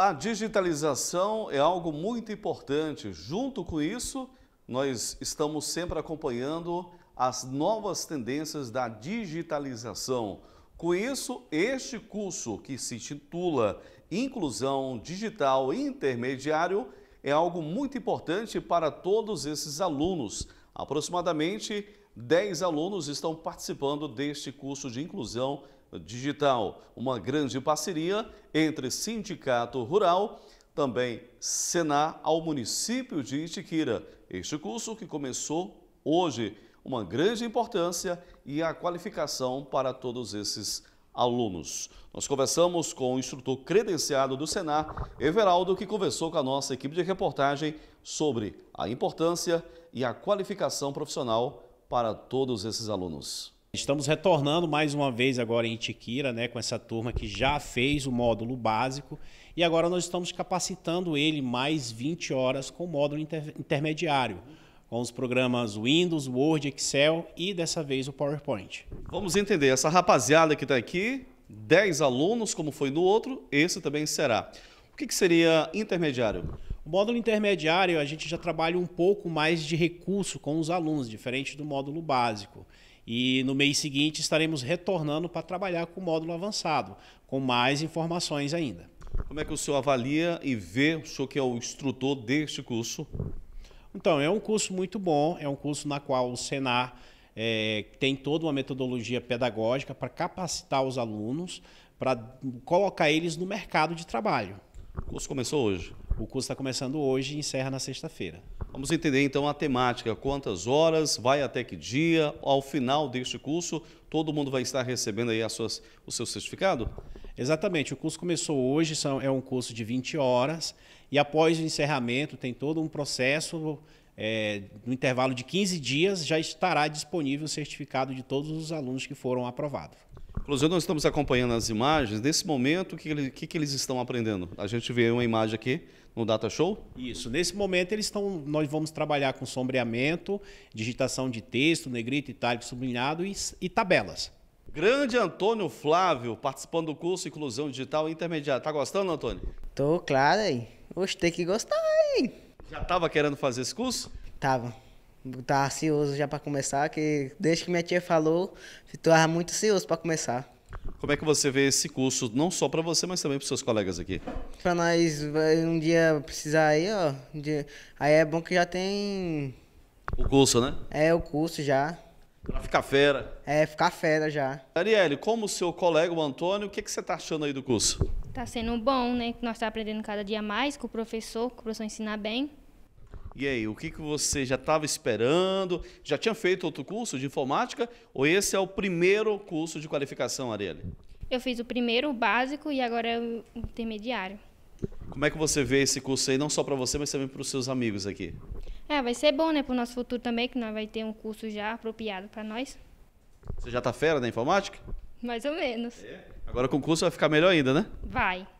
A digitalização é algo muito importante. Junto com isso, nós estamos sempre acompanhando as novas tendências da digitalização. Com isso, este curso que se titula Inclusão Digital Intermediário é algo muito importante para todos esses alunos. Aproximadamente 10 alunos estão participando deste curso de inclusão digital digital. Uma grande parceria entre Sindicato Rural, também Senar, ao município de Itiquira. Este curso que começou hoje, uma grande importância e a qualificação para todos esses alunos. Nós conversamos com o instrutor credenciado do Senar, Everaldo, que conversou com a nossa equipe de reportagem sobre a importância e a qualificação profissional para todos esses alunos. Estamos retornando mais uma vez agora em Itiquira, né, com essa turma que já fez o módulo básico e agora nós estamos capacitando ele mais 20 horas com o módulo inter intermediário, com os programas Windows, Word, Excel e dessa vez o PowerPoint. Vamos entender, essa rapaziada que está aqui, 10 alunos, como foi no outro, esse também será. O que, que seria intermediário? O módulo intermediário, a gente já trabalha um pouco mais de recurso com os alunos, diferente do módulo básico. E no mês seguinte estaremos retornando para trabalhar com o módulo avançado, com mais informações ainda. Como é que o senhor avalia e vê, o senhor que é o instrutor deste curso? Então, é um curso muito bom, é um curso na qual o Senar é, tem toda uma metodologia pedagógica para capacitar os alunos, para colocar eles no mercado de trabalho. O curso começou hoje? O curso está começando hoje e encerra na sexta-feira. Vamos entender então a temática, quantas horas, vai até que dia, ao final deste curso, todo mundo vai estar recebendo aí suas, o seu certificado? Exatamente, o curso começou hoje, são, é um curso de 20 horas e após o encerramento tem todo um processo, é, no intervalo de 15 dias já estará disponível o certificado de todos os alunos que foram aprovados. Inclusive, nós estamos acompanhando as imagens. Nesse momento, o que, que, que, eles estão aprendendo? A gente vê uma imagem aqui no Data Show? Isso. Nesse momento, eles estão, nós vamos trabalhar com sombreamento, digitação de texto, negrito, itálico, sublinhado e, e tabelas. Grande Antônio Flávio, participando do curso Inclusão Digital Intermediária. Tá gostando, Antônio? Tô, claro, hein? Gostei que gostar, hein? Já estava querendo fazer esse curso? Tava. Tava tá ansioso já para começar, que desde que minha tia falou, estava muito ansioso para começar. Como é que você vê esse curso, não só para você, mas também para seus colegas aqui? Para nós, um dia precisar aí, ó. Um dia, aí é bom que já tem. O curso, né? É, o curso já. Pra ficar fera. É, ficar fera já. Ariel, como seu colega, o Antônio, o que, que você tá achando aí do curso? Tá sendo bom, né? Nós tá aprendendo cada dia mais com o professor, que o professor ensina bem. E aí, o que, que você já estava esperando? Já tinha feito outro curso de informática? Ou esse é o primeiro curso de qualificação, Arielle? Eu fiz o primeiro, o básico, e agora é o intermediário. Como é que você vê esse curso aí, não só para você, mas também para os seus amigos aqui? É, vai ser bom, né, para o nosso futuro também, que nós vai ter um curso já apropriado para nós. Você já está fera da informática? Mais ou menos. É. Agora com o curso vai ficar melhor ainda, né? Vai.